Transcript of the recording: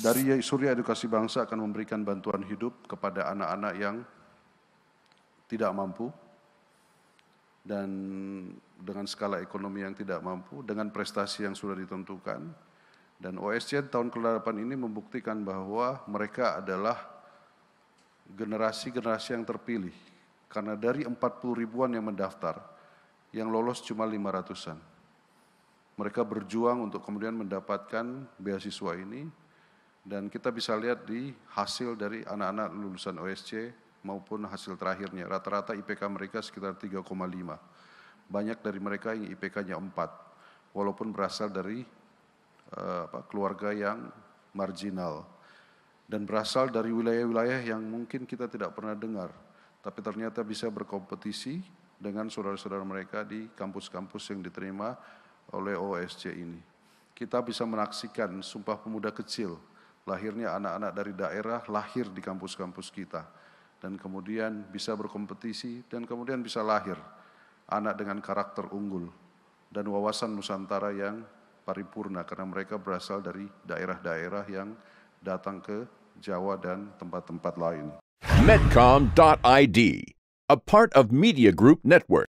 Dari Surya Edukasi Bangsa akan memberikan bantuan hidup kepada anak-anak yang tidak mampu dan dengan skala ekonomi yang tidak mampu, dengan prestasi yang sudah ditentukan. Dan OSC tahun ke-8 ini membuktikan bahwa mereka adalah generasi-generasi yang terpilih. Karena dari 40 ribuan yang mendaftar, yang lolos cuma 500-an. Mereka berjuang untuk kemudian mendapatkan beasiswa ini dan kita bisa lihat di hasil dari anak-anak lulusan OSC maupun hasil terakhirnya. Rata-rata IPK mereka sekitar 3,5. Banyak dari mereka yang IPK-nya 4, walaupun berasal dari uh, apa, keluarga yang marginal. Dan berasal dari wilayah-wilayah yang mungkin kita tidak pernah dengar. Tapi ternyata bisa berkompetisi dengan saudara-saudara mereka di kampus-kampus yang diterima oleh OSC ini. Kita bisa menaksikan Sumpah Pemuda Kecil, lahirnya anak-anak dari daerah lahir di kampus-kampus kita dan kemudian bisa berkompetisi dan kemudian bisa lahir anak dengan karakter unggul dan wawasan Nusantara yang paripurna karena mereka berasal dari daerah-daerah yang datang ke Jawa dan tempat-tempat lain. Medcom.id, a part of Media Group Network.